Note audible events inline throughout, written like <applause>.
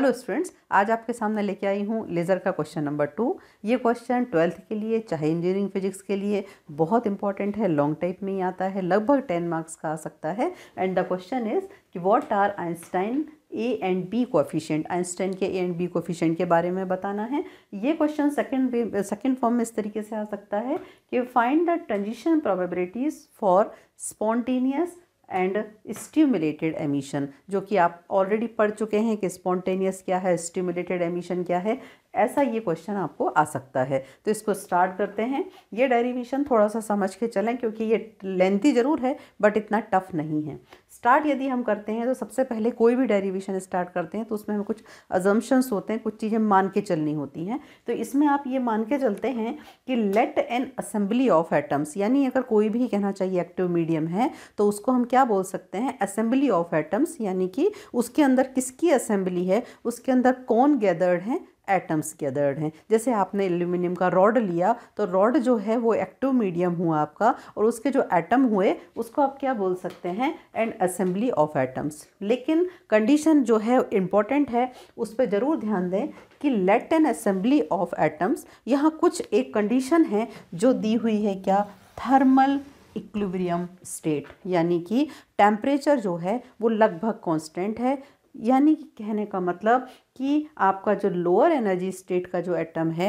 Hello students आज आपके सामने लेके आई हूँ लेज़र का क्वेश्चन नंबर टू ये क्वेश्चन ट्वेल्थ के लिए चाहे इंजीनियरिंग फिजिक्स के लिए बहुत इंपॉर्टेंट है लॉन्ग टाइप में ही आता है लगभग टेन मार्क्स का आ सकता है एंड द क्वेश्चन इज कि what are Einstein A and B coefficient Einstein के ए एंड बी कोफिशियंट के बारे में बताना है ये क्वेश्चन सेकेंड सेकेंड फॉर्म में इस तरीके से आ सकता है कि find the transition probabilities for spontaneous and stimulated emission जो कि आप ऑलरेडी पढ़ चुके हैं कि स्पॉन्टेनियस क्या है स्टिमुलेटेड एमिशन क्या है ऐसा ये क्वेश्चन आपको आ सकता है तो इसको स्टार्ट करते हैं ये डेरिवेशन थोड़ा सा समझ के चलें क्योंकि ये लेंथी ज़रूर है बट इतना टफ नहीं है स्टार्ट यदि हम करते हैं तो सबसे पहले कोई भी डेरिवेशन स्टार्ट करते हैं तो उसमें हमें कुछ अजम्पन्स होते हैं कुछ चीज़ें मान के चलनी होती हैं तो इसमें आप ये मान के चलते हैं कि let an assembly of atoms यानी अगर कोई भी कहना चाहिए एक्टिव मीडियम है तो उसको हम क्या बोल सकते हैं असेंबली ऑफ एटम्स यानी कि उसके अंदर किसकी असेंबली है उसके अंदर कौन गैदर्ड हैं एटम्स गैदर्ड हैं जैसे आपने एल्यूमिनियम का रॉड लिया तो रॉड जो है वो एक्टिव मीडियम हुआ आपका और उसके जो एटम हुए उसको आप क्या बोल सकते हैं एंड असेंबली ऑफ एटम्स लेकिन कंडीशन जो है इम्पॉर्टेंट है उस पर ज़रूर ध्यान दें कि let an assembly of atoms यहाँ कुछ एक कंडीशन है जो दी हुई है क्या थर्मल इक्विब्रियम स्टेट यानी कि टेम्परेचर जो है वो लगभग कॉन्स्टेंट है यानी कि कहने का मतलब कि आपका जो लोअर एनर्जी स्टेट का जो एटम है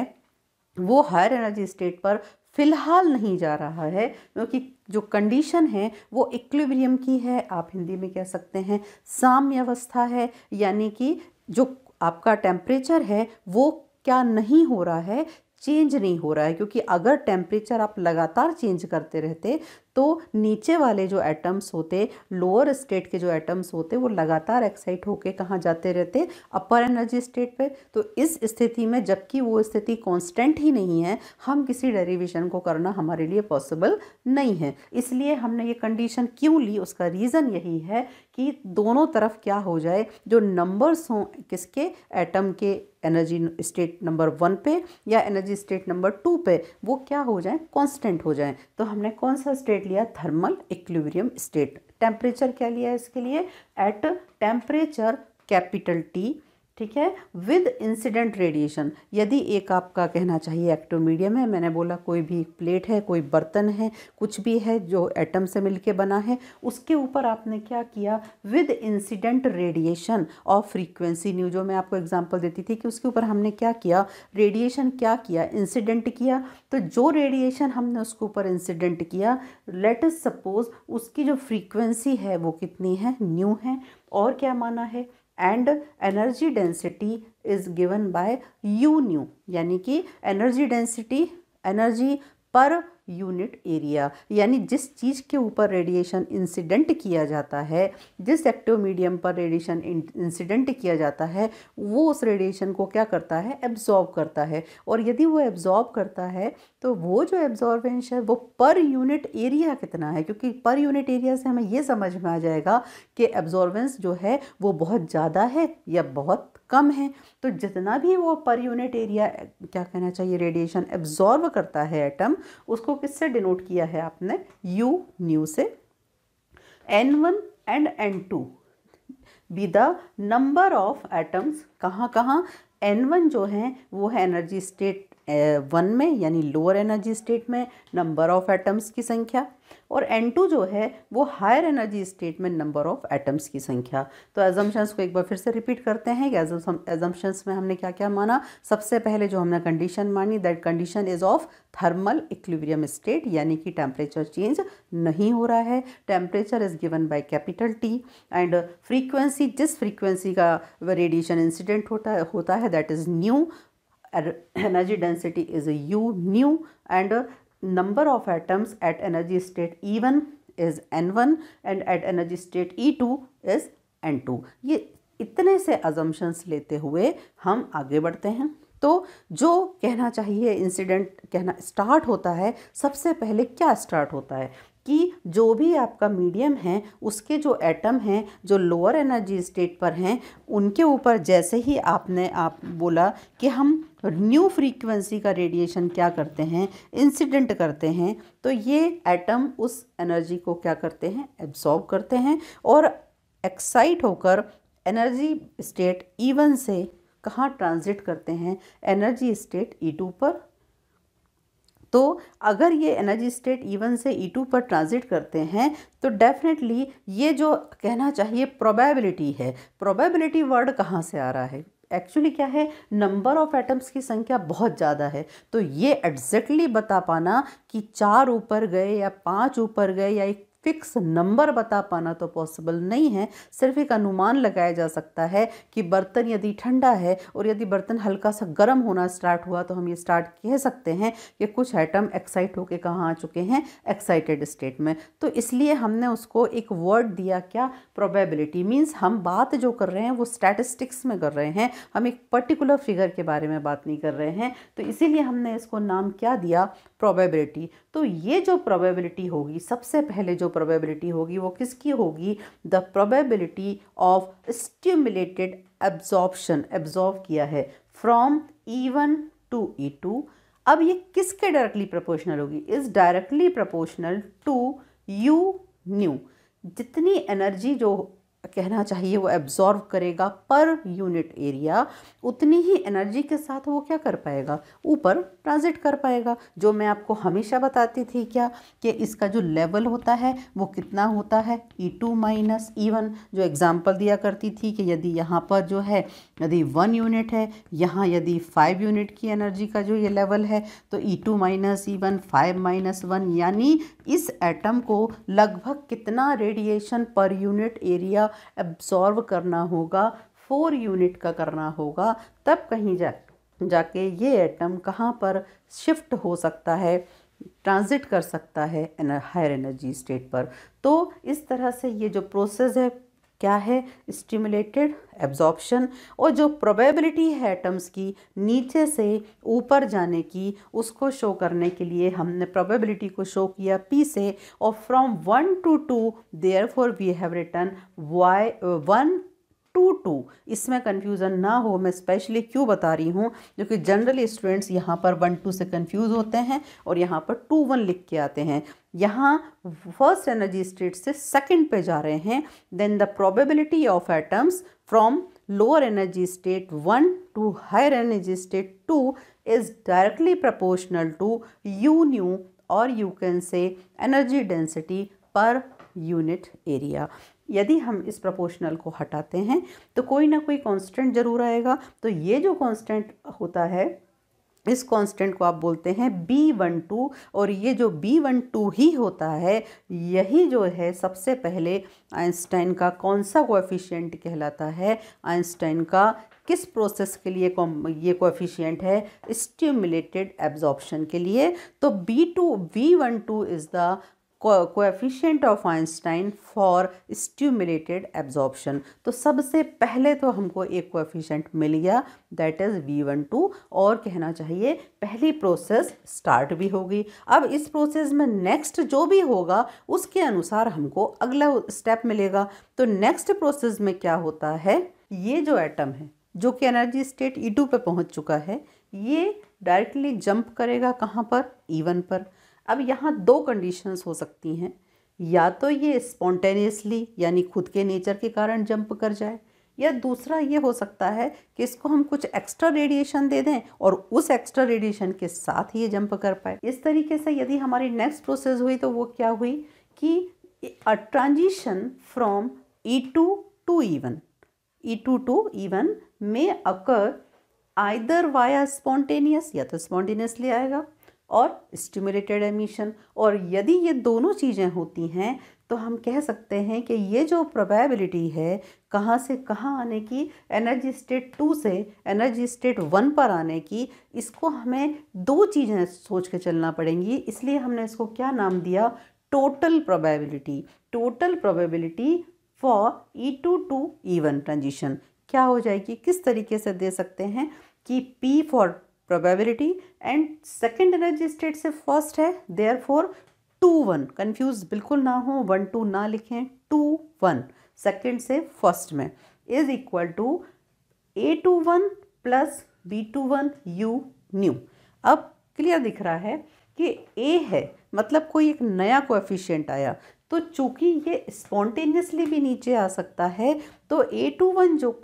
वो हायर एनर्जी स्टेट पर फिलहाल नहीं जा रहा है क्योंकि जो कंडीशन है वो इक्विब्रियम की है आप हिंदी में कह सकते हैं साम्य अवस्था है यानी कि जो आपका टेम्परेचर है वो क्या नहीं हो रहा है चेंज नहीं हो रहा है क्योंकि अगर टेम्परेचर आप लगातार चेंज करते रहते तो नीचे वाले जो एटम्स होते लोअर स्टेट के जो एटम्स होते वो लगातार एक्साइट होकर कहाँ जाते रहते अपर एनर्जी स्टेट पे तो इस स्थिति में जबकि वो स्थिति कांस्टेंट ही नहीं है हम किसी डेरिवेशन को करना हमारे लिए पॉसिबल नहीं है इसलिए हमने ये कंडीशन क्यों ली उसका रीज़न यही है कि दोनों तरफ क्या हो जाए जो नंबर्स हों किसके एटम के एनर्जी स्टेट नंबर वन पे या एनर्जी स्टेट नंबर टू पे वो क्या हो जाए कांस्टेंट हो जाए तो हमने कौन सा स्टेट लिया थर्मल इक्विलिब्रियम स्टेट टेम्परेचर क्या लिया है इसके लिए एट टेम्परेचर कैपिटल टी ठीक है विद इंसिडेंट रेडिएशन यदि एक आपका कहना चाहिए एक्टिव मीडियम है मैंने बोला कोई भी प्लेट है कोई बर्तन है कुछ भी है जो एटम से मिलके बना है उसके ऊपर आपने क्या किया with incident radiation of frequency nu जो मैं आपको एग्जांपल देती थी कि उसके ऊपर हमने क्या किया रेडिएशन क्या किया इंसिडेंट किया तो जो रेडिएशन हमने उसके ऊपर इंसिडेंट किया लेट सपोज उसकी जो फ्रीक्वेंसी है वो कितनी है न्यू है और क्या माना है and energy density is given by u nu यानी कि energy density energy per unit area यानी जिस चीज़ के ऊपर रेडिएशन इंसिडेंट किया जाता है जिस एक्टिव मीडियम पर रेडिएशन इंसिडेंट किया जाता है वो उस रेडिएशन को क्या करता है एब्जॉर्ब करता है और यदि वो एब्जॉर्ब करता है तो वो जो एब्जॉर्बेंस है वो पर यूनिट एरिया कितना है क्योंकि पर यूनिट एरिया से हमें ये समझ में आ जाएगा कि एब्जॉर्बेंस जो है वो बहुत ज़्यादा है या बहुत कम है तो जितना भी वो पर यूनिट एरिया क्या कहना चाहिए रेडिएशन एब्जॉर्व करता है एटम उसको किससे डिनोट किया है आपने यू न्यू से N one and N two be the number of atoms कहाँ कहाँ एन वन जो है वो है एनर्जी स्टेट वन में यानी लोअर एनर्जी स्टेट में नंबर ऑफ एटम्स की संख्या और एन टू जो है वो हायर एनर्जी स्टेट में नंबर ऑफ एटम्स की संख्या तो एजम्पन्स को एक बार फिर से रिपीट करते हैं कि एजम्पन्स में हमने क्या क्या माना सबसे पहले जो हमने कंडीशन मानी that condition is of thermal equilibrium state यानी कि टेम्परेचर चेंज नहीं हो रहा है temperature is given by capital T and frequency जिस फ्रीक्वेंसी का रेडिएशन इंसिडेंट होता होता है that is nu energy density is u nu and number of atoms at energy state E1 is N1 and at energy state E2 is N2 ये इतने से assumptions लेते हुए हम आगे बढ़ते हैं तो जो कहना चाहिए इंसिडेंट कहना स्टार्ट होता है सबसे पहले क्या स्टार्ट होता है कि जो भी आपका मीडियम है उसके जो एटम हैं जो लोअर एनर्जी स्टेट पर हैं उनके ऊपर जैसे ही आपने आप बोला कि हम न्यू फ्रीक्वेंसी का रेडिएशन क्या करते हैं इंसिडेंट करते हैं तो ये एटम उस एनर्जी को क्या करते हैं एब्सॉर्ब करते हैं और एक्साइट होकर एनर्जी स्टेट ई वन से कहाँ ट्रांजिट करते हैं एनर्जी स्टेट ई टू पर तो अगर ये एनर्जी स्टेट ई से ई e पर ट्रांजिट करते हैं तो डेफिनेटली ये जो कहना चाहिए प्रोबेबिलिटी है प्रोबेबिलिटी वर्ड कहाँ से आ रहा है एक्चुअली क्या है नंबर ऑफ एटम्स की संख्या बहुत ज़्यादा है तो ये एग्जैक्टली exactly बता पाना कि चार ऊपर गए या पांच ऊपर गए या एक फिक्स नंबर बता पाना तो पॉसिबल नहीं है सिर्फ एक अनुमान लगाया जा सकता है कि बर्तन यदि ठंडा है और यदि बर्तन हल्का सा गर्म होना स्टार्ट हुआ तो हम ये स्टार्ट कह सकते हैं कि कुछ आइटम एक्साइट होके कहाँ आ चुके हैं एक्साइटेड स्टेट में तो इसलिए हमने उसको एक वर्ड दिया क्या प्रोबेबिलिटी मीन्स हम बात जो कर रहे हैं वो स्टैटिस्टिक्स में कर रहे हैं हम एक पर्टिकुलर फिगर के बारे में बात नहीं कर रहे हैं तो इसीलिए हमने इसको नाम क्या दिया प्रोबेबिलिटी तो ये जो प्रोबेबिलिटी होगी सबसे पहले जो प्रोबेबिलिटी होगी वो किसकी होगी the probability of stimulated absorption absorb किया है from E one to E two अब ये किसके डायरेक्टली प्रपोर्शनल होगी is directly proportional to you nu जितनी एनर्जी जो कहना चाहिए वो एब्जॉर्व करेगा पर यूनिट एरिया उतनी ही एनर्जी के साथ वो क्या कर पाएगा ऊपर ट्रांजिट कर पाएगा जो मैं आपको हमेशा बताती थी क्या कि इसका जो लेवल होता है वो कितना होता है E two minus E one जो एग्ज़ाम्पल दिया करती थी कि यदि यहाँ पर जो है यदि वन यूनिट है यहाँ यदि फाइव यूनिट की एनर्जी का जो ये लेवल है तो E two minus E one five minus one यानी इस एटम को लगभग कितना radiation per unit area absorb करना होगा फोर यूनिट का करना होगा तब कहीं जा जाके ये एटम कहाँ पर शिफ्ट हो सकता है ट्रांजिट कर सकता है हायर एनर्जी स्टेट पर तो इस तरह से ये जो प्रोसेस है क्या है स्टिमुलेटेड एब्जॉर्प्शन और जो प्रोबेबिलिटी है एटम्स की नीचे से ऊपर जाने की उसको शो करने के लिए हमने प्रोबेबिलिटी को शो किया पी से और from one to two therefore we have written Y one to two इसमें कन्फ्यूज़न ना हो मैं स्पेशली क्यों बता रही हूँ जो कि जनरली स्टूडेंट्स यहाँ पर वन टू से कन्फ्यूज़ होते हैं और यहाँ पर टू वन लिख के आते हैं यहाँ फर्स्ट एनर्जी स्टेट से सेकेंड पे जा रहे हैं then the probability of atoms from lower energy state one to higher energy state two is directly proportional to you nu और you can say energy density per unit area यदि हम इस proportional को हटाते हैं तो कोई ना कोई कांस्टेंट जरूर आएगा तो ये जो कांस्टेंट होता है इस कांस्टेंट को आप बोलते हैं बी वन टू और ये जो बी वन टू ही होता है यही जो है सबसे पहले आइंस्टाइन का कौन सा कोएफिशिएंट कहलाता है आइंस्टाइन का किस प्रोसेस के लिए ये कोएफिशिएंट है स्टिमुलेटेड एब्जॉर्प्शन के लिए तो B two V one two is the coefficient of Einstein for stimulated absorption तो सबसे पहले तो हमको एक कोएफिशिएंट मिल गया that is V one two और कहना चाहिए पहली प्रोसेस स्टार्ट भी होगी अब इस प्रोसेस में नेक्स्ट जो भी होगा उसके अनुसार हमको अगला स्टेप मिलेगा तो नेक्स्ट प्रोसेस में क्या होता है ये जो एटम है जो कि एनर्जी स्टेट ई टू पर पहुँच चुका है ये डायरेक्टली जंप करेगा कहाँ पर ई e वन पर अब यहाँ दो कंडीशंस हो सकती हैं या तो ये स्पॉन्टेनियसली यानी खुद के नेचर के कारण जंप कर जाए या दूसरा ये हो सकता है कि इसको हम कुछ एक्स्ट्रा रेडिएशन दे दें और उस एक्स्ट्रा रेडिएशन के साथ ये जंप कर पाए इस तरीके से यदि हमारी नेक्स्ट प्रोसेस हुई तो वो क्या हुई कि a transition from E two to E one E two to E one में अकर आइदर वाया स्पॉन्टेनियस या तो स्पॉन्टेनियसली आएगा और स्टिमुलेटेड एमिशन और यदि ये दोनों चीज़ें होती हैं तो हम कह सकते हैं कि ये जो प्रोबेबिलिटी है कहाँ से कहाँ आने की एनर्जी स्टेट टू से एनर्जी स्टेट वन पर आने की इसको हमें दो चीज़ें सोच के चलना पड़ेंगी इसलिए हमने इसको क्या नाम दिया total probability total probability for E two to E one transition क्या हो जाएगी किस तरीके से दे सकते हैं कि P for probability and second energy state से फर्स्ट है therefore two one confuse बिल्कुल ना हो वन टू ना लिखें टू वन सेकेंड से फर्स्ट में is equal to A two one plus B two one you nu अब क्लियर दिख रहा है कि ए है मतलब कोई एक नया कोएफिशिएंट आया तो चूंकि ये स्पॉन्टेनियसली भी नीचे आ सकता है तो ए टू वन जो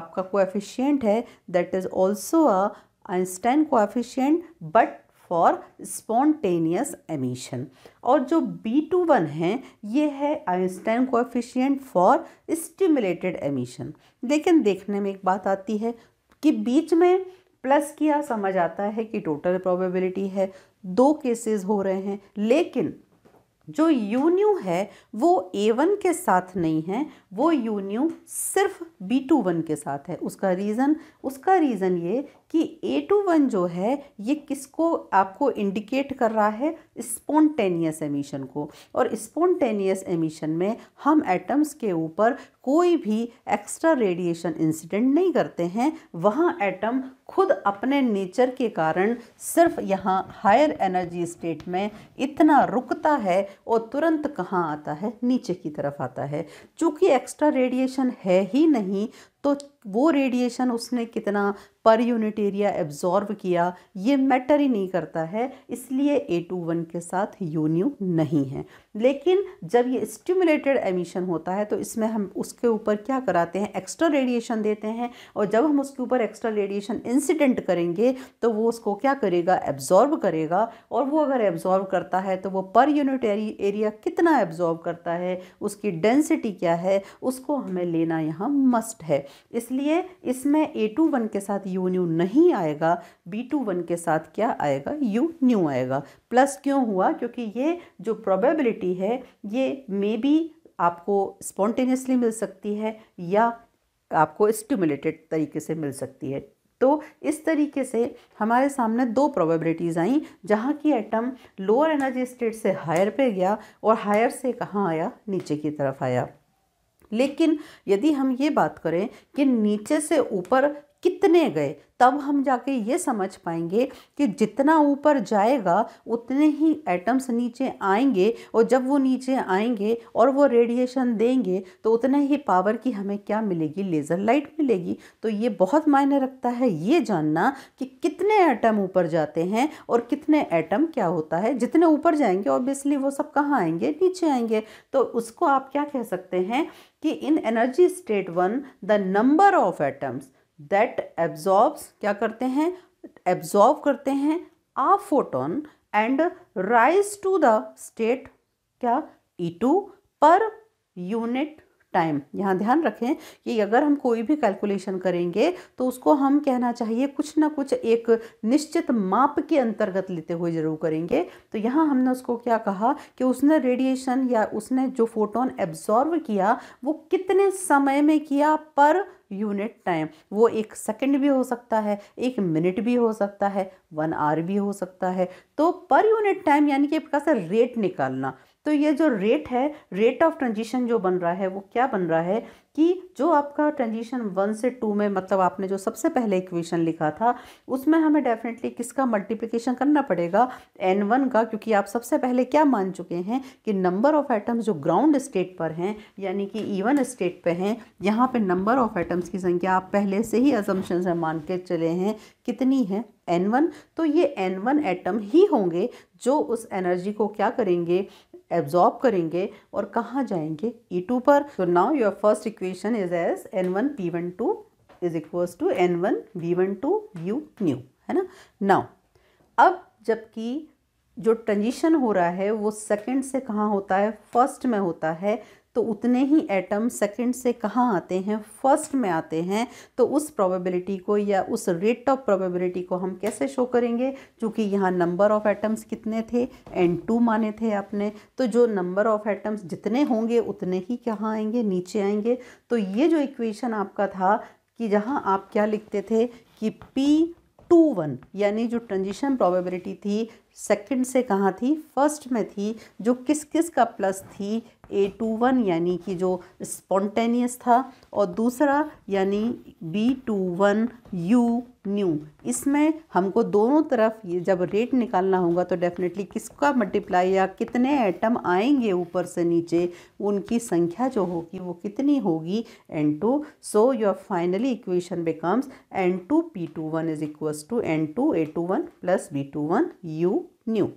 आपका कोएफिशिएंट है that is also a Einstein coefficient but for spontaneous emission और जो बी टू वन है ये है Einstein coefficient for stimulated emission लेकिन देखने में एक बात आती है कि बीच में प्लस किया समझ आता है कि टोटल प्रोबेबिलिटी है दो केसेस हो रहे हैं लेकिन जो यूनियू है वो ए वन के साथ नहीं है वो यूनियू सिर्फ बी टू वन के साथ है उसका रीज़न उसका रीज़न ये कि ए टू वन जो है ये किसको आपको इंडिकेट कर रहा है स्पॉन्टेनियस एमिशन को और स्पॉन्टेनियस एमिशन में हम एटम्स के ऊपर कोई भी एक्स्ट्रा रेडिएशन इंसिडेंट नहीं करते हैं वहाँ एटम खुद अपने नेचर के कारण सिर्फ यहाँ हायर एनर्जी स्टेट में इतना रुकता है और तुरंत कहाँ आता है नीचे की तरफ आता है चूँकि एक्स्ट्रा रेडिएशन है ही नहीं तो वो रेडिएशन उसने कितना पर यूनिट एरिया एब्जॉर्व किया ये मैटर ही नहीं करता है इसलिए ए टू वन के साथ यूनियो नहीं है लेकिन जब ये स्टिमुलेटेड एमिशन होता है तो इसमें हम उसके ऊपर क्या कराते हैं एक्स्ट्रा रेडिएशन देते हैं और जब हम उसके ऊपर एक्स्ट्रा रेडिएशन इंसिडेंट करेंगे तो वो उसको क्या करेगा एब्जॉर्ब करेगा और वो अगर एब्जॉर्ब करता है तो वो पर यूनिट एरिया कितना एब्जॉर्ब करता है उसकी डेंसिटी क्या है उसको हमें लेना यहाँ मस्ट है इसलिए इसमें ए टू वन के साथ यू न्यू नहीं आएगा बी टू वन के साथ क्या आएगा यू न्यू आएगा प्लस क्यों हुआ क्योंकि ये जो प्रोबेबिलिटी पॉसिबिलिटी है ये मे बी आपको स्पॉन्टेनियसली मिल सकती है या आपको स्टिमुलेटेड तरीके से मिल सकती है तो इस तरीके से हमारे सामने दो प्रोबेबिलिटीज़ आई जहाँ की एटम लोअर एनर्जी स्टेट से हायर पे गया और हायर से कहाँ आया नीचे की तरफ आया लेकिन यदि हम ये बात करें कि नीचे से ऊपर कितने गए तब हम जाके ये समझ पाएंगे कि जितना ऊपर जाएगा उतने ही एटम्स नीचे आएंगे और जब वो नीचे आएंगे और वो रेडिएशन देंगे तो उतने ही पावर की हमें क्या मिलेगी लेज़र लाइट मिलेगी तो ये बहुत मायने रखता है ये जानना कि कितने एटम ऊपर जाते हैं और कितने एटम क्या होता है जितने ऊपर जाएंगे ऑब्वियसली वो सब कहाँ आएंगे नीचे आएंगे तो उसको आप क्या कह सकते हैं कि in energy state one the number of atoms that absorbs क्या करते हैं एब्जॉर्ब करते हैं a photon and rise to the state क्या E two per unit time यहाँ ध्यान रखें कि अगर हम कोई भी कैलकुलेशन करेंगे तो उसको हम कहना चाहिए कुछ ना कुछ एक निश्चित माप के अंतर्गत लेते हुए ज़रूर करेंगे तो यहाँ हमने उसको क्या कहा कि उसने रेडिएशन या उसने जो फोटोन एब्जॉर्व किया वो कितने समय में किया पर यूनिट टाइम वो एक सेकंड भी हो सकता है एक मिनट भी हो सकता है वन आवर भी हो सकता है तो पर यूनिट टाइम यानी कि एक प्रकार से रेट निकालना तो ये जो रेट है रेट ऑफ ट्रांजिशन जो बन रहा है वो क्या बन रहा है कि जो आपका ट्रांजिशन वन से टू में मतलब आपने जो सबसे पहले इक्वेशन लिखा था उसमें हमें डेफिनेटली किसका मल्टीप्लिकेशन करना पड़ेगा एन वन का क्योंकि आप सबसे पहले क्या मान चुके हैं कि नंबर ऑफ एटम्स जो ग्राउंड स्टेट पर हैं यानी कि ईवन स्टेट पर हैं यहाँ पर नंबर ऑफ एटम्स की संख्या आप पहले से ही असम्पशन से मान के चले हैं कितनी है एन वन तो ये एन वन एटम ही होंगे जो उस एनर्जी को क्या करेंगे एब्जॉर्ब करेंगे और कहाँ जाएंगे E2 टू पर so now your first equation is as N one P one two is equals to N one V one two you nu है ना नाउ अब जबकि जो ट्रांजिशन हो रहा है वो सेकेंड से कहाँ होता है फर्स्ट में होता है तो उतने ही एटम सेकंड से कहाँ आते हैं फर्स्ट में आते हैं तो उस प्रोबेबिलिटी को या उस रेट ऑफ प्रोबेबिलिटी को हम कैसे शो करेंगे क्योंकि यहाँ नंबर ऑफ़ एटम्स कितने थे एन टू माने थे आपने तो जो नंबर ऑफ़ एटम्स जितने होंगे उतने ही कहाँ आएंगे नीचे आएंगे तो ये जो इक्वेशन आपका था कि जहाँ आप क्या लिखते थे कि पी टू वन यानी जो ट्रांजिशन प्रोबेबिलिटी थी सेकंड से कहाँ थी फर्स्ट में थी जो किस किस का प्लस थी ए टू वन यानी कि जो स्पॉन्टेनियस था और दूसरा यानी B two one you nu इसमें हमको दोनों तरफ ये जब रेट निकालना होगा तो डेफिनेटली किसका मल्टीप्लाई या कितने एटम आएंगे ऊपर से नीचे उनकी संख्या जो होगी वो कितनी होगी N two so your finally equation becomes N two P two one is equals to N two A two one plus B two one you nu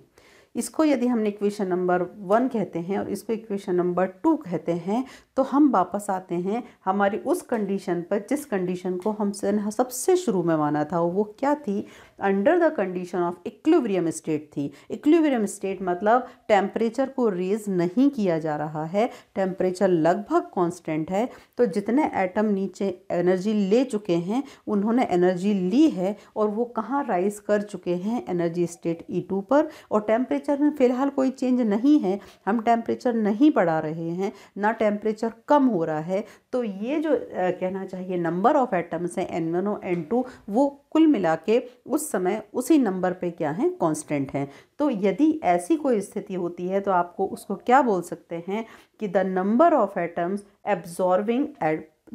इसको यदि हमने इक्वेशन नंबर वन कहते हैं और इसको इक्वेशन नंबर टू कहते हैं तो हम वापस आते हैं हमारी उस कंडीशन पर जिस कंडीशन को हमसे सबसे शुरू में माना था वो क्या थी under the condition of equilibrium state थी इक्विलिब्रियम स्टेट मतलब टेम्परेचर को रेज नहीं किया जा रहा है टेम्परेचर लगभग कांस्टेंट है तो जितने एटम नीचे एनर्जी ले चुके हैं उन्होंने एनर्जी ली है और वो कहाँ राइज कर चुके हैं एनर्जी स्टेट ई टू पर और टेम्परेचर में फ़िलहाल कोई चेंज नहीं है हम टेम्परेचर नहीं बढ़ा रहे हैं ना टेम्परेचर कम हो रहा है तो ये जो कहना चाहिए नंबर ऑफ एटम्स हैं एन वन और एन टू वो कुल मिला के उस समय उसी नंबर पे क्या है कांस्टेंट है तो यदि ऐसी कोई स्थिति होती है तो आपको उसको क्या बोल सकते हैं कि the number of atoms absorbing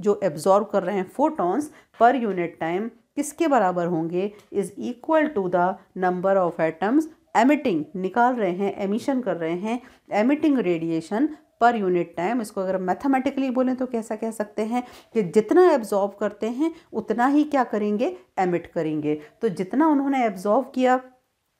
जो एब्जॉर्ब कर रहे हैं फोटॉन्स पर यूनिट टाइम किसके बराबर होंगे is equal to the number of atoms emitting निकाल रहे हैं एमिशन कर रहे हैं emitting radiation per unit time इसको अगर मैथमेटिकली बोलें तो कैसा कह सकते हैं कि जितना एब्जॉर्व करते हैं उतना ही क्या करेंगे एमिट करेंगे तो जितना उन्होंने एब्जॉर्व किया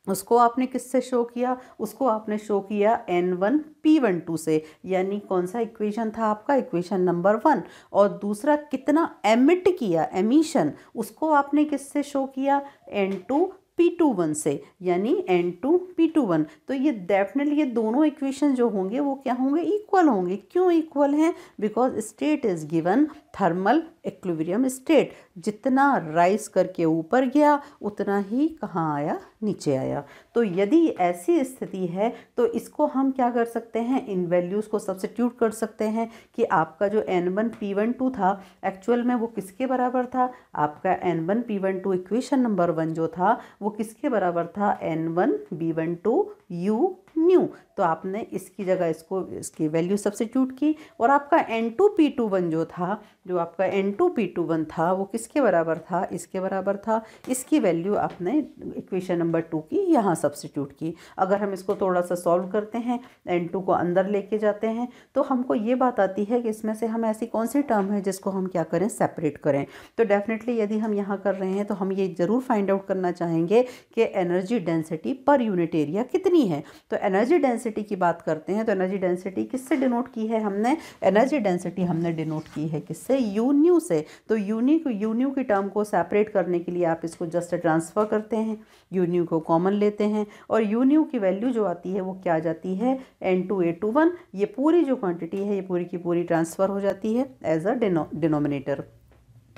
उसको आपने किससे शो किया उसको आपने शो किया N one P one two से यानी कौन सा इक्वेशन था आपका इक्वेशन नंबर वन और दूसरा कितना एमिट किया एमिशन उसको आपने किससे शो किया N two P two one से यानी N two P two one तो ये डेफिनेटली ये दोनों इक्वेशन जो होंगे वो क्या होंगे इक्वल होंगे क्यों इक्वल हैं because state is given thermal equilibrium state जितना राइज करके ऊपर गया उतना ही कहाँ आया नीचे आया तो यदि ऐसी स्थिति है तो इसको हम क्या कर सकते हैं इन वैल्यूज़ को सब्सिट्यूट कर सकते हैं कि आपका जो N one P one two था एक्चुअल में वो किसके बराबर था आपका N one P one two equation number one जो था वो किसके बराबर था N one B one two you nu तो आपने इसकी जगह इसको इसकी वैल्यू सब्सिट्यूट की और आपका N two P two one जो था जो आपका N two P two one था वो किसके बराबर था इसके बराबर था इसकी वैल्यू आपने इक्वेशन नंबर टू की यहाँ सब्सिट्यूट की अगर हम इसको थोड़ा सा सॉल्व करते हैं एन टू को अंदर लेके जाते हैं तो हमको ये बात आती है कि इसमें से हम ऐसी कौन सी टर्म है जिसको हम क्या करें सेपरेट करें तो डेफिनेटली यदि हम यहाँ कर रहे हैं तो हम ये ज़रूर फाइंड आउट करना चाहेंगे कि energy density per unit area कितनी है तो एनर्जी डेंसिटी की बात करते हैं तो एनर्जी डेंसिटी किससे डिनोट की है हमने एनर्जी डेंसिटी हमने डिनोट की है किससे यून्यू से तो यूनी को की टर्म को सेपरेट करने के लिए आप इसको जस्ट ट्रांसफ़र करते हैं यूनियो को कॉमन लेते हैं और यूनियो की वैल्यू जो आती है वो क्या आ जाती है N two A two one ये पूरी जो क्वान्टिटी है ये पूरी की पूरी ट्रांसफ़र हो जाती है एज अ डिनो डिनोमिनेटर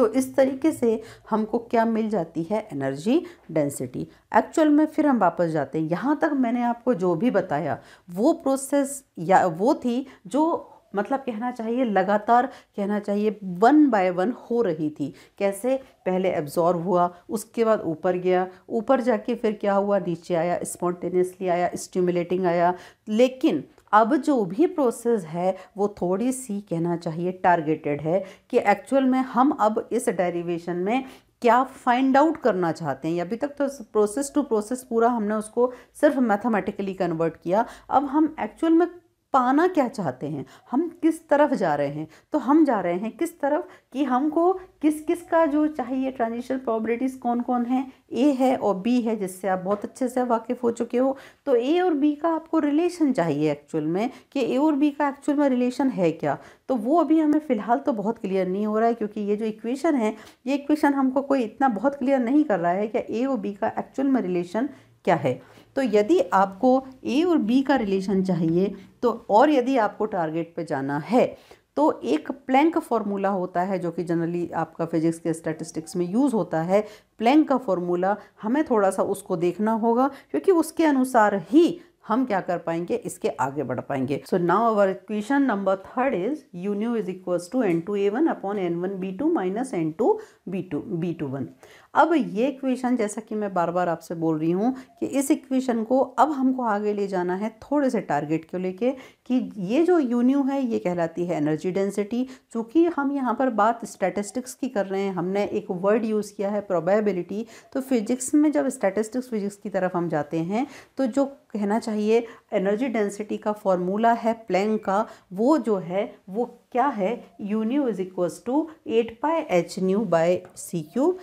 तो इस तरीके से हमको क्या मिल जाती है एनर्जी डेंसिटी एक्चुअल में फिर हम वापस जाते हैं यहाँ तक मैंने आपको जो भी बताया वो प्रोसेस या वो थी जो मतलब कहना चाहिए लगातार कहना चाहिए वन बाय वन हो रही थी कैसे पहले एब्जॉर्व हुआ उसके बाद ऊपर गया ऊपर जाके फिर क्या हुआ नीचे आया स्पॉन्टेनियसली आया स्टिमुलेटिंग आया लेकिन अब जो भी प्रोसेस है वो थोड़ी सी कहना चाहिए टारगेटेड है कि एक्चुअल में हम अब इस डेरिवेशन में क्या फाइंड आउट करना चाहते हैं अभी तक तो प्रोसेस टू प्रोसेस पूरा हमने उसको सिर्फ मैथमेटिकली कन्वर्ट किया अब हम एक्चुअल में पाना क्या चाहते हैं हम किस तरफ जा रहे हैं तो हम जा रहे हैं किस तरफ कि हमको किस किस का जो चाहिए ट्रांजिशन प्रॉबिलिटीज़ कौन कौन है ए है और बी है जिससे आप बहुत अच्छे से वाकिफ़ हो चुके हो तो ए और बी का आपको रिलेशन चाहिए एक्चुअल में कि ए और बी का एक्चुअल में रिलेशन है क्या तो वो अभी हमें फ़िलहाल तो बहुत क्लियर नहीं हो रहा है क्योंकि ये जो इक्वेशन है ये इक्वेशन हमको कोई इतना बहुत क्लियर नहीं कर रहा है कि ए और बी का एक्चुअल में रिलेशन क्या है तो यदि आपको ए और बी का रिलेशन चाहिए तो और यदि आपको टारगेट पे जाना है तो एक प्लैंक फॉर्मूला होता है जो कि जनरली आपका फिजिक्स के स्टैटिस्टिक्स में यूज़ होता है प्लैंक का फॉर्मूला हमें थोड़ा सा उसको देखना होगा क्योंकि उसके अनुसार ही हम क्या कर पाएंगे इसके आगे बढ़ पाएंगे so now our question number third is U nu is equal to N two A one upon N one B two minus N two B two B two one अब ये इक्वेशन जैसा कि मैं बार बार आपसे बोल रही हूँ कि इस इक्वेशन को अब हमको आगे ले जाना है थोड़े से टारगेट को लेके कि ये जो यूनियू है ये कहलाती है एनर्जी डेंसिटी चूँकि हम यहाँ पर बात स्टैटिस्टिक्स की कर रहे हैं हमने एक वर्ड यूज़ किया है प्रोबेबिलिटी तो फिजिक्स में जब स्टैटिस्टिक्स फिजिक्स की तरफ हम जाते हैं तो जो कहना चाहिए एनर्जी डेंसिटी का फॉर्मूला है प्लैंग का वो जो है वो क्या है U nu is equals to eight pi H nu by C cube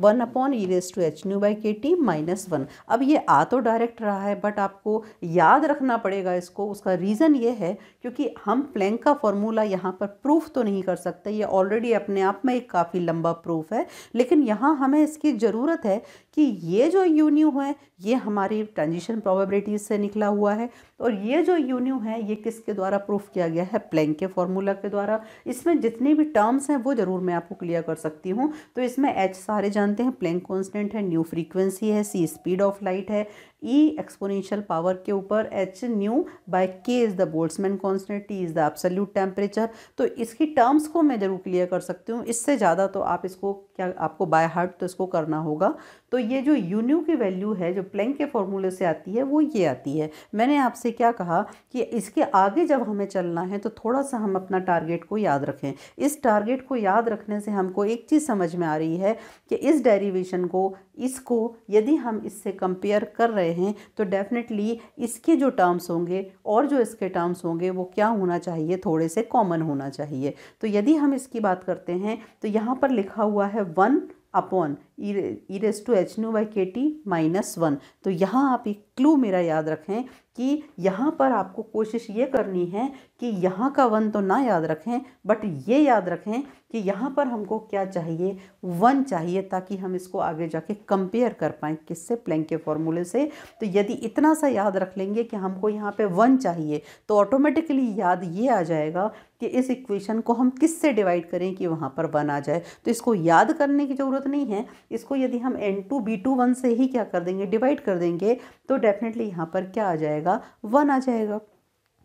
one upon E raise to H nu by के टी माइनस वन अब ये आ तो डायरेक्ट रहा है बट आपको याद रखना पड़ेगा इसको उसका रीज़न ये है क्योंकि हम प्लैंक का फॉर्मूला यहाँ पर प्रूफ तो नहीं कर सकते ये ऑलरेडी अपने आप में एक काफ़ी लंबा प्रूफ है लेकिन यहाँ हमें इसकी ज़रूरत है कि ये जो यूनियो है ये हमारी ट्रांजिशन प्रोबेबिलिटीज से निकला हुआ है और ये जो यून्यू है ये किसके द्वारा प्रूफ किया गया है प्लैंक के फॉर्मूला के द्वारा इसमें जितनी भी टर्म्स हैं वो ज़रूर मैं आपको क्लियर कर सकती हूँ तो इसमें एच सारे जानते हैं प्लैंक कांस्टेंट है न्यू फ्रीक्वेंसी है सी स्पीड ऑफ लाइट है ई एक्सपोनेंशियल पावर के ऊपर H nu by K is the Boltzmann constant T is the absolute temperature तो इसकी टर्म्स को मैं ज़रूर क्लियर कर सकती हूँ इससे ज़्यादा तो आप इसको क्या आपको बाय हार्ट तो इसको करना होगा तो ये जो यून्यू की वैल्यू है जो प्लैंक के फॉर्मूले से आती है वो ये आती है मैंने आपसे क्या कहा कि इसके आगे जब हमें चलना है तो थोड़ा सा हम अपना टारगेट को याद रखें इस टारगेट को याद रखने से हमको एक चीज़ समझ में आ रही है कि इस डेरिवेशन को इसको यदि हम इससे कंपेयर कर रहे हैं तो डेफिनेटली इसके जो टर्म्स होंगे और जो इसके टर्म्स होंगे वो क्या होना चाहिए थोड़े से कॉमन होना चाहिए तो यदि हम इसकी बात करते हैं तो यहाँ पर लिखा हुआ है one upon E raise to H nu by के टी माइनस वन तो यहाँ आप एक क्लू मेरा याद रखें कि यहाँ पर आपको कोशिश ये करनी है कि यहाँ का वन तो ना याद रखें बट ये याद रखें कि यहाँ पर हमको क्या चाहिए वन चाहिए ताकि हम इसको आगे जाके कंपेयर कर पाएँ किससे प्लैंक के फॉर्मूले से तो यदि इतना सा याद रख लेंगे कि हमको यहाँ पे वन चाहिए तो ऑटोमेटिकली याद ये आ जाएगा कि इस इक्वेशन को हम किस से डिवाइड करें कि वहाँ पर वन आ जाए तो इसको याद करने की ज़रूरत नहीं है इसको यदि हम N two B two one से ही क्या कर देंगे डिवाइड कर देंगे तो डेफिनेटली यहाँ पर क्या आ जाएगा वन आ जाएगा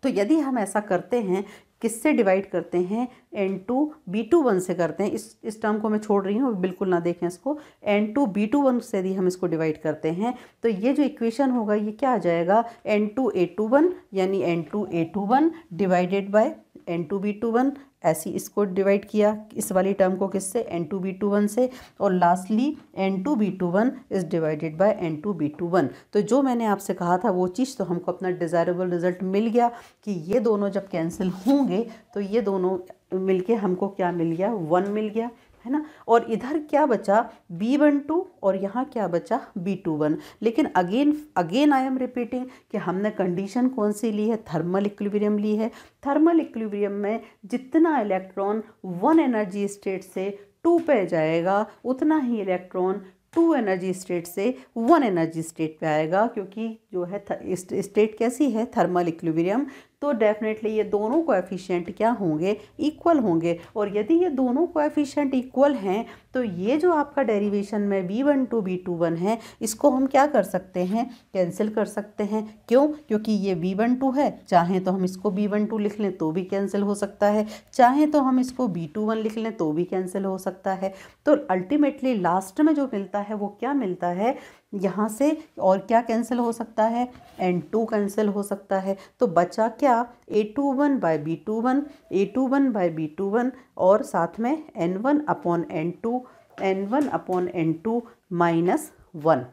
तो यदि हम ऐसा करते हैं किससे डिवाइड करते हैं N two B two one से करते हैं इस इस टर्म को मैं छोड़ रही हूँ बिल्कुल ना देखें इसको N two B two one से यदि हम इसको डिवाइड करते हैं तो ये जो इक्वेशन होगा ये क्या आ जाएगा N two A two one यानी N two A two one divided by N two B two one ऐसी इसको डिवाइड किया इस वाली टर्म को किससे N two B two one से और lastly N two B two one is divided by N two B two one तो जो मैंने आपसे कहा था वो चीज़ तो हमको अपना डिज़ायरेबल रिजल्ट मिल गया कि ये दोनों जब कैंसिल होंगे तो ये दोनों मिलके हमको क्या मिल गया वन मिल गया है ना और इधर क्या बचा बी वन टू और यहाँ क्या बचा बी टू वन लेकिन again again I am repeating कि हमने कंडीशन कौन सी ली है थर्मल इक्विबरियम ली है थर्मल इक्विबरियम में जितना इलेक्ट्रॉन वन एनर्जी स्टेट से टू पे जाएगा उतना ही इलेक्ट्रॉन टू एनर्जी स्टेट से वन एनर्जी स्टेट पे आएगा क्योंकि जो है स्टेट कैसी है थर्मल इक्विबरियम तो डेफिनेटली ये दोनों को एफिशियंट क्या होंगे इक्वल होंगे और यदि ये दोनों कोएफिशिएंट इक्वल हैं तो ये जो आपका डेरिवेशन में B one two B two one है इसको हम क्या कर सकते हैं कैंसिल कर सकते हैं क्यों क्योंकि ये बी वन टू है चाहें तो हम इसको बी वन टू लिख लें तो भी कैंसिल हो सकता है चाहें तो हम इसको बी टू वन लिख लें तो भी कैंसिल हो सकता है तो अल्टीमेटली लास्ट में जो मिलता है वो क्या मिलता है यहाँ से और क्या कैंसिल हो सकता है एन टू कैंसिल हो सकता है तो बचा क्या A two one by B two one A two one by B two one और साथ में N one upon N two N one upon N two minus one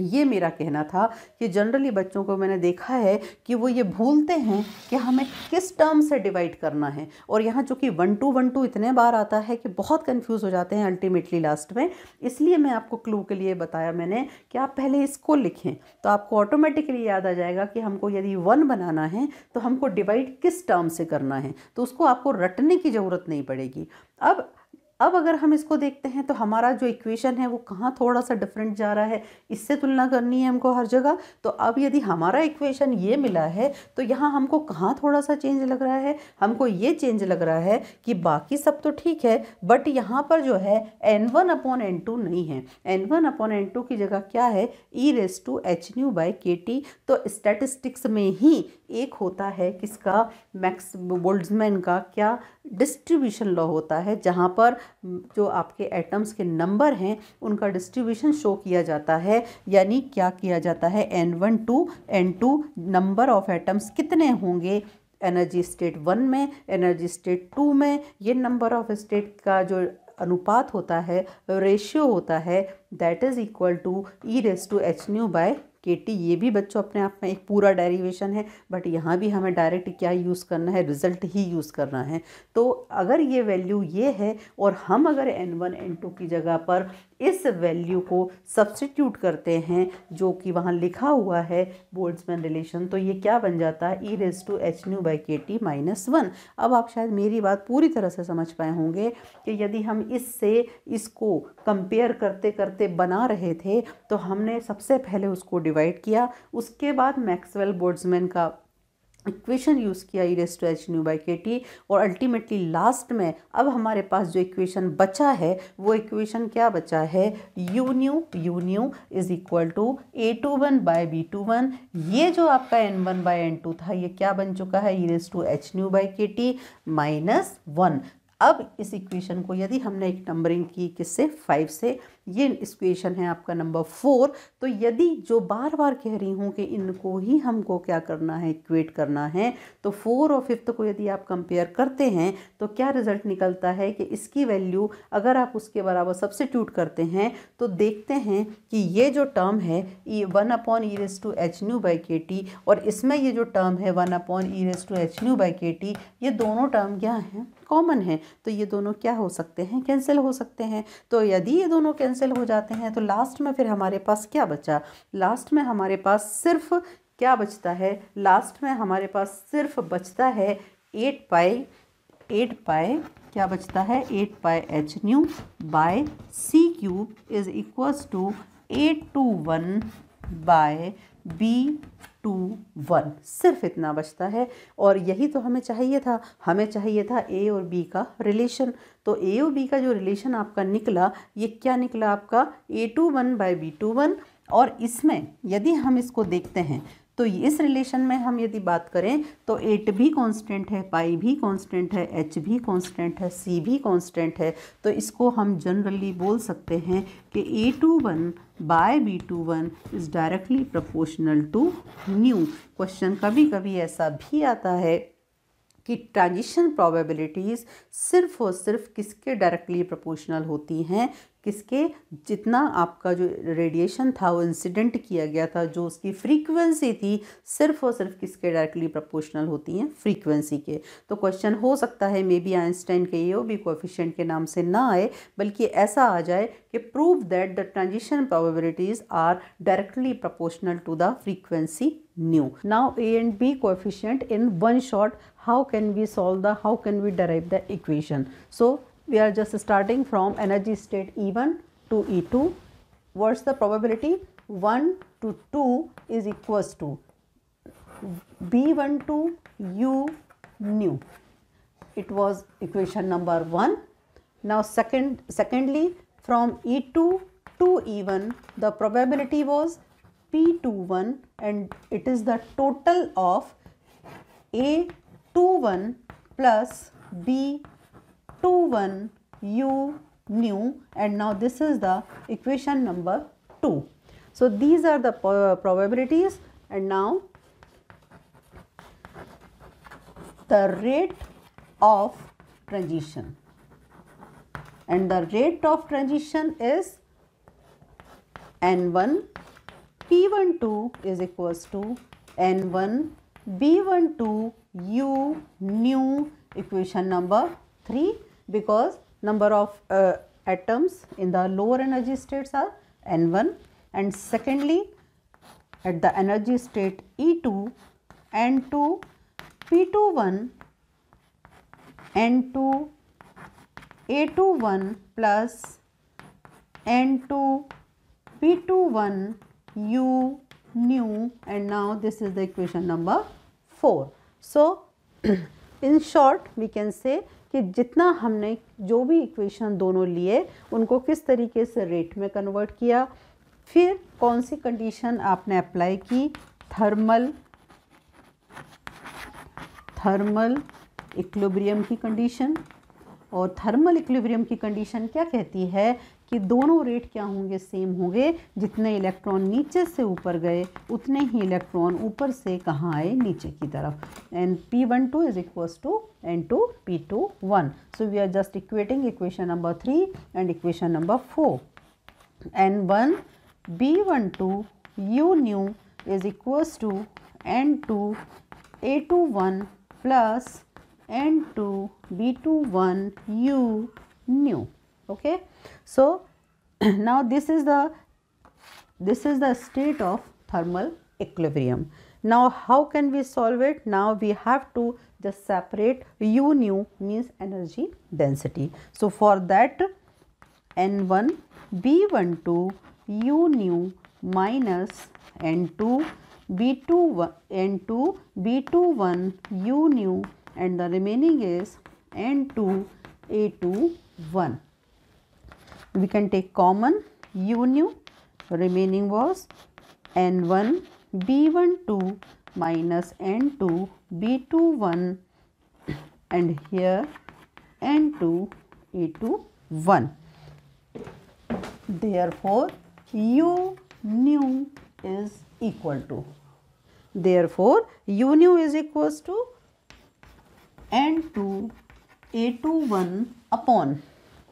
ये मेरा कहना था कि जनरली बच्चों को मैंने देखा है कि वो ये भूलते हैं कि हमें किस टर्म से डिवाइड करना है और यहाँ चूँकि वन टू वन टू इतने बार आता है कि बहुत कंफ्यूज हो जाते हैं अल्टीमेटली लास्ट में इसलिए मैं आपको क्लू के लिए बताया मैंने कि आप पहले इसको लिखें तो आपको ऑटोमेटिकली याद आ जाएगा कि हमको यदि वन बनाना है तो हमको डिवाइड किस टर्म से करना है तो उसको आपको रटने की ज़रूरत नहीं पड़ेगी अब अब अगर हम इसको देखते हैं तो हमारा जो इक्वेशन है वो कहाँ थोड़ा सा डिफरेंट जा रहा है इससे तुलना करनी है हमको हर जगह तो अब यदि हमारा इक्वेशन ये मिला है तो यहाँ हमको कहाँ थोड़ा सा चेंज लग रहा है हमको ये चेंज लग रहा है कि बाकी सब तो ठीक है बट यहाँ पर जो है N one upon N two नहीं है N one upon N two की जगह क्या है ई raise to H nu by के टी तो स्टैटिस्टिक्स में ही एक होता है किसका मैक्स बोल्ड्समैन का क्या डिस्ट्रीब्यूशन लॉ होता है जहाँ पर जो आपके एटम्स के नंबर हैं उनका डिस्ट्रीब्यूशन शो किया जाता है यानी क्या किया जाता है N one two N two number of atoms कितने होंगे एनर्जी स्टेट वन में एनर्जी स्टेट टू में ये नंबर ऑफ स्टेट का जो अनुपात होता है रेशियो होता है that is equal to E raise to H nu by के टी ये भी बच्चों अपने आप में एक पूरा डेरिवेशन है बट यहाँ भी हमें डायरेक्ट क्या यूज़ करना है रिज़ल्ट ही यूज़ करना है तो अगर ये वैल्यू ये है और हम अगर एन वन एन टू की जगह पर इस वैल्यू को सब्सटीट्यूट करते हैं जो कि वहाँ लिखा हुआ है बोल्ट्समैन रिलेशन तो ये क्या बन जाता है E raise to H nu by के टी माइनस वन अब आप शायद मेरी बात पूरी तरह से समझ पाए होंगे कि यदि हम इससे इसको कंपेयर करते करते बना रहे थे तो हमने सबसे पहले उसको डिवाइड किया उसके बाद मैक्सवेल बोर्ड्समैन का इक्वेशन यूज़ किया E raise to H nu by के टी और अल्टीमेटली लास्ट में अब हमारे पास जो इक्वेशन बचा है वो इक्वेशन क्या बचा है U nu U nu is equal to A two one by B two one ये जो आपका N one by N two था ये क्या बन चुका है ई raise to H nu by के टी माइनस वन अब इस इक्वेशन को यदि हमने एक नंबरिंग की किससे फाइव से ये इक्वेशन है आपका नंबर फोर तो यदि जो बार बार कह रही हूँ कि इनको ही हमको क्या करना है इक्वेट करना है तो फोर और फिफ्थ को यदि आप कंपेयर करते हैं तो क्या रिजल्ट निकलता है कि इसकी वैल्यू अगर आप उसके बराबर सब्सिट्यूट करते हैं तो देखते हैं कि ये जो टर्म है E one upon E raise to H nu by के टी और इसमें ये जो टर्म है one upon E raise to H nu by के टी ये दोनों टर्म क्या हैं कॉमन है तो ये दोनों क्या हो सकते हैं कैंसिल हो सकते हैं तो यदि ये दोनों कैंसिल कैंसिल हो जाते हैं तो लास्ट में फिर हमारे पास क्या बचा लास्ट में हमारे पास सिर्फ क्या बचता है लास्ट में हमारे पास सिर्फ बचता है एट पाए एट पाए क्या बचता है eight pi H nu by C cube is equals to eight two one by B two one सिर्फ इतना बचता है और यही तो हमें चाहिए था हमें चाहिए था ए और बी का रिलेशन तो ए और बी का जो रिलेशन आपका निकला ये क्या निकला आपका A two one by B two one और इसमें यदि हम इसको देखते हैं तो इस रिलेशन में हम यदि बात करें तो एट भी कांस्टेंट है पाई भी कांस्टेंट है एच भी कांस्टेंट है सी भी कांस्टेंट है तो इसको हम जनरली बोल सकते हैं कि A two one by B two one is directly proportional to nu question कभी कभी ऐसा भी आता है कि ट्रांजिशन प्रोबेबिलिटीज़ सिर्फ और सिर्फ किसके डायरेक्टली प्रोपोर्शनल होती हैं किसके जितना आपका जो रेडिएशन था वो इंसिडेंट किया गया था जो उसकी फ्रीक्वेंसी थी सिर्फ और सिर्फ किसके डायरेक्टली प्रपोर्शनल होती हैं फ्रीक्वेंसी के तो क्वेश्चन हो सकता है मे बी आइंस्टाइन के ये ओ बी कोफिशेंट के नाम से ना आए बल्कि ऐसा आ जाए कि prove that the transition probabilities are directly proportional to the frequency nu now A and B coefficient in one shot how can we solve the how can we derive the equation so we are just starting from energy state E1 to E2. What's the probability? 1 to 2 is equals to B1 to U nu. It was equation number 1. Now second, secondly from E2 to E1 the probability was P21 and it is the total of A21 plus B Two one u nu and now this is the equation number 2. So these are the probabilities and now the rate of transition and the rate of transition is N1 P12 is equals to N1 B12 U nu equation number 3 because number of uh, atoms in the lower energy states are N1 and secondly at the energy state E2, N2, P21, N2, A21 plus N2, P21, U, nu and now this is the equation number 4. So, <clears throat> in short we can say कि जितना हमने जो भी equation दोनों लिए उनको किस तरीके से रेट में कन्वर्ट किया फिर कौन सी कंडीशन आपने अप्लाई की थर्मल थर्मल इक्लोब्रियम की कंडीशन और थर्मल इक्लिब्रियम की कंडीशन क्या कहती है कि दोनों रेट क्या होंगे सेम होंगे जितने इलेक्ट्रॉन नीचे से ऊपर गए उतने ही इलेक्ट्रॉन ऊपर से कहाँ आए नीचे की तरफ and P one two is equals to N two P two one so we are just equating equation number three and equation number four N one B one two you nu is equals to N two A two one plus N two B two one you nu okay so <clears throat> now this is the this is the state of thermal equilibrium now how can we solve it now we have to just separate u nu means energy density so for that n1 b12 u nu minus n2 b2 n2 b21 u nu and the remaining is n2 a21 we can take common u nu remaining was n1 b12 minus n2 b21 and here n2 a21 therefore u nu is equal to therefore u nu is equals to n2 a21 upon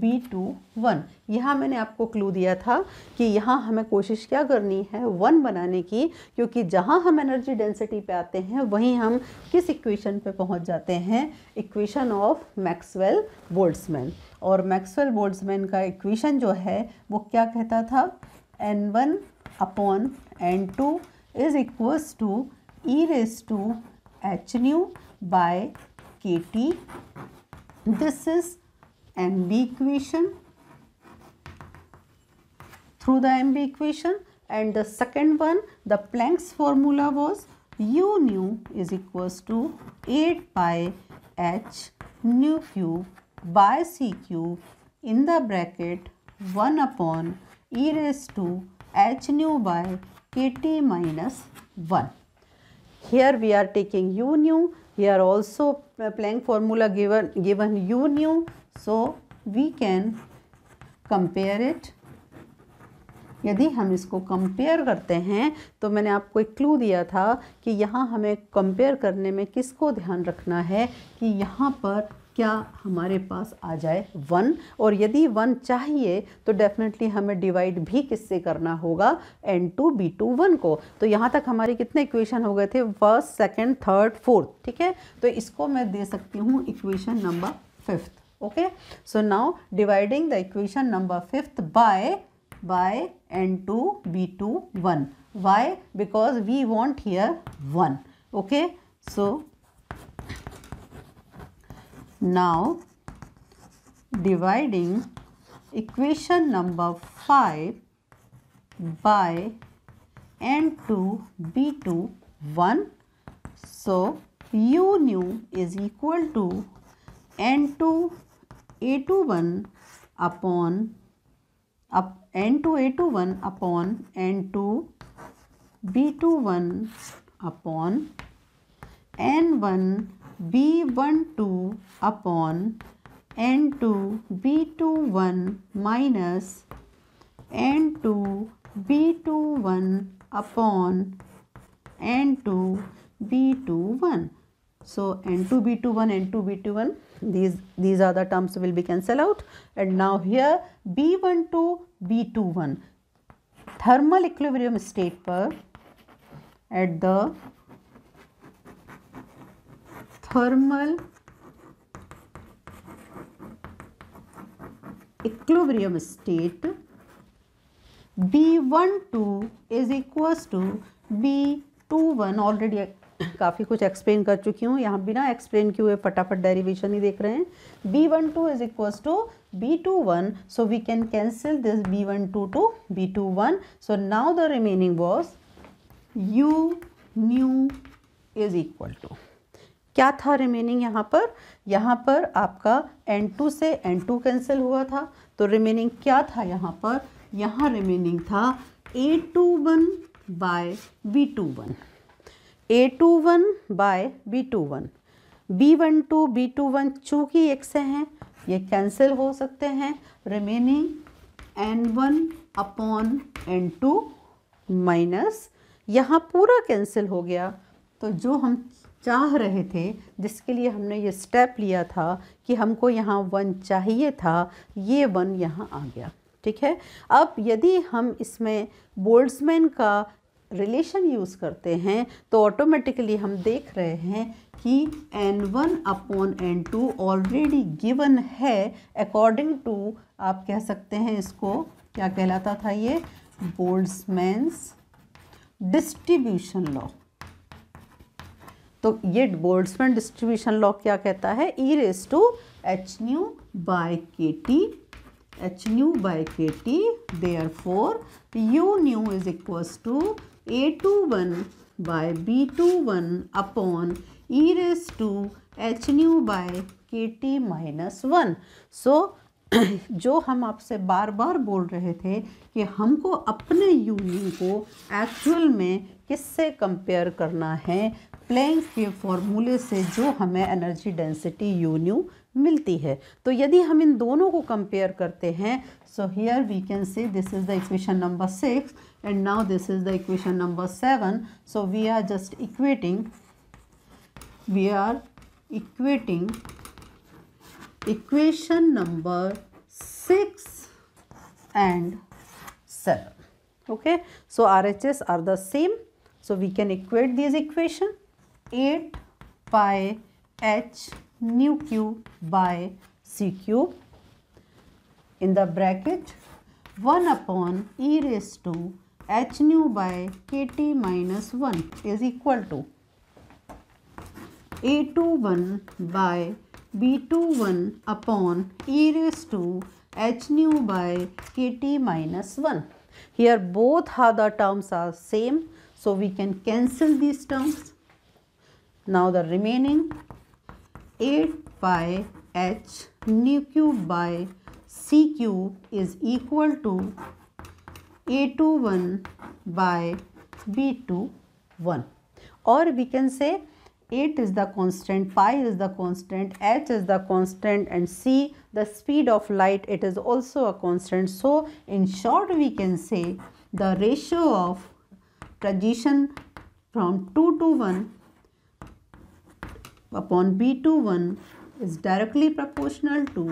B two one यहाँ मैंने आपको clue दिया था कि यहाँ हमें कोशिश क्या करनी है वन बनाने की क्योंकि जहाँ हम एनर्जी डेंसिटी पे आते हैं वहीं हम किस इक्वेशन पे पहुँच जाते हैं इक्वेशन ऑफ मैक्सवेल बोल्ट्समैन और मैक्सवेल बोल्ट्समैन का इक्वेशन जो है वो क्या कहता था N one upon N two is equals to E raise to H nu by के T this is and equation through the MB equation and the second one the Planck's formula was u nu is equals to 8 pi h nu cube by c cube in the bracket 1 upon e raised to h nu by kt minus 1. Here we are taking u nu, here also uh, Planck formula given, given u nu so we can compare it यदि हम इसको compare करते हैं तो मैंने आपको एक clue दिया था कि यहाँ हमें कंपेयर करने में किसको ध्यान रखना है कि यहाँ पर क्या हमारे पास आ जाए वन और यदि वन चाहिए तो डेफिनेटली हमें डिवाइड भी किससे करना होगा N two B two one को तो यहाँ तक हमारे कितने इक्वेशन हो गए थे फर्स्ट सेकंड थर्ड फोर्थ ठीक है तो इसको मैं दे सकती हूँ equation number fifth okay so now dividing the equation number fifth by by n2 b2 1 why because we want here 1 okay so now dividing equation number 5 by n2 b2 1 so u nu is equal to N two A two one upon up N two A two one upon N two B two one upon N one B one two upon N two B two one minus N two B two one upon N two B two one so N two B two one N two B two one these these are the terms will be cancelled out and now here b12 b21 thermal equilibrium state per at the thermal equilibrium state b12 is equals to b21 already काफ़ी कुछ explain कर चुकी हूँ यहाँ बिना explain किए हुए फटाफट डेरिवेशन ही देख रहे हैं B one two is equals to B two one so we can cancel this B one to two B two one so now the remaining was U nu is equal to क्या था remaining यहाँ पर यहाँ पर आपका N two से N two cancel हुआ था तो रिमेनिंग क्या था यहाँ पर यहाँ रिमेनिंग था A two one by B two one A two one by B two one B one two B two one चूँकि एक से हैं ये कैंसिल हो सकते हैं remaining N one upon N two minus यहाँ पूरा कैंसिल हो गया तो जो हम चाह रहे थे जिसके लिए हमने ये स्टेप लिया था कि हमको यहाँ वन चाहिए था ये वन यहाँ आ गया ठीक है अब यदि हम इसमें बोल्ड्समैन का रिलेशन यूज़ करते हैं तो ऑटोमेटिकली हम देख रहे हैं कि N one upon N two already given है अकॉर्डिंग टू आप कह सकते हैं इसको क्या कहलाता था ये बोल्ड्समैन्स डिस्ट्रीब्यूशन लॉ तो ये बोल्डसमैन डिस्ट्रीब्यूशन लॉ क्या कहता है ई raise to H nu by के टी एच न्यू बाई के T therefore u nu is equals to A two one by B two one upon E raise to H nu by के T minus one so जो हम आपसे बार बार बोल रहे थे कि हमको अपने यूनियन को एक्चुअल में किससे कंपेयर करना है प्लैंक के फॉर्मूले से जो हमें एनर्जी डेंसिटी यूनियन मिलती है तो यदि हम इन दोनों को कंपेयर करते हैं so here we can say this is the equation number six and now this is the equation number seven so we are just equating we are equating equation number six and seven okay so R H S are the same so we can equate this equation at pi h nu cube by c cube in the bracket 1 upon e raised to h nu by kt minus 1 is equal to a21 by b21 upon e raised to h nu by kt minus 1. Here both other terms are same so we can cancel these terms. Now the remaining 8 pi h nu cube by c cube is equal to a21 by b21 or we can say 8 is the constant, pi is the constant, h is the constant and c the speed of light it is also a constant. So in short we can say the ratio of transition from 2 to 1 upon B21 is directly proportional to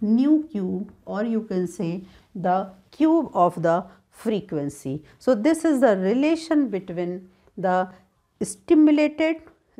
nu cube or you can say the cube of the frequency. So, this is the relation between the stimulated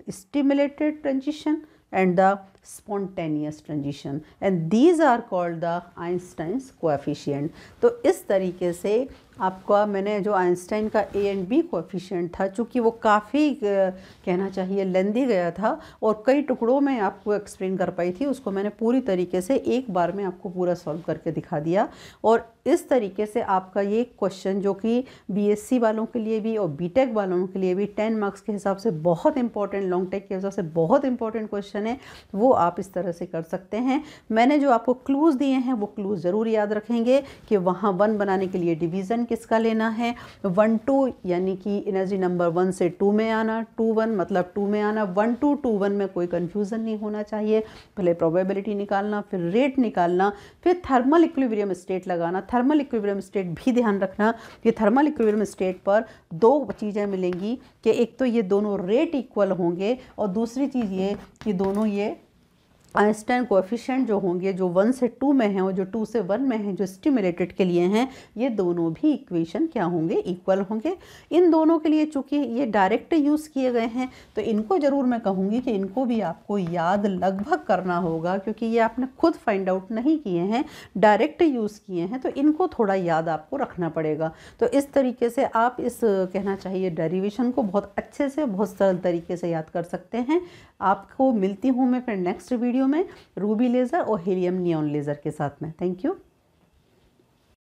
stimulated transition and the spontaneous transition and these are called the Einstein's coefficient. So इस तरीके से आपका मैंने जो Einstein का ए and B coefficient था चूँकि वो काफ़ी कहना चाहिए लेंदी गया था और कई टुकड़ों में आपको एक्सप्लेन कर पाई थी उसको मैंने पूरी तरीके से एक बार में आपको पूरा सॉल्व करके दिखा दिया और इस तरीके से आपका ये क्वेश्चन जो कि बीएससी वालों के लिए भी और बीटेक वालों के लिए भी टेन मार्क्स के हिसाब से बहुत इंपॉर्टेंट लॉन्ग टेक के हिसाब से बहुत इंपॉर्टेंट क्वेश्चन है वो आप इस तरह से कर सकते हैं मैंने जो आपको क्लूज़ दिए हैं वो क्लूज़ ज़रूर याद रखेंगे कि वहाँ वन बनाने के लिए डिवीज़न किसका लेना है वन टू यानी कि एनर्जी नंबर वन से टू में आना टू वन मतलब टू में आना वन टू टू वन में कोई कन्फ्यूज़न नहीं होना चाहिए पहले प्रोबेबिलिटी निकालना फिर रेट निकालना फिर थर्मल इक्विब्रियम स्टेट लगाना थर्मल इक्विब्रियम स्टेट भी ध्यान रखना ये थर्मल इक्विब्रियम स्टेट पर दो चीज़ें मिलेंगी कि एक तो ये दोनों रेट इक्वल होंगे और दूसरी चीज़ ये कि दोनों ये आइंस्टाइन कोफिशेंट जो होंगे जो वन से टू में हैं और जो टू से वन में हैं जो स्टिमुलेटेड के लिए हैं ये दोनों भी इक्वेशन क्या होंगे इक्वल होंगे इन दोनों के लिए चूँकि ये डायरेक्ट यूज़ किए गए हैं तो इनको ज़रूर मैं कहूँगी कि इनको भी आपको याद लगभग करना होगा क्योंकि ये आपने खुद फाइंड आउट नहीं किए हैं डायरेक्ट यूज़ किए हैं तो इनको थोड़ा याद आपको रखना पड़ेगा तो इस तरीके से आप इस कहना चाहिए डेरीवेशन को बहुत अच्छे से बहुत सरल तरीके से याद कर सकते हैं आपको मिलती हूँ मैं फिर नेक्स्ट वीडियो वीडियो में रूबी लेज़र और हीलियम नियॉन लेज़र के साथ में थैंक यू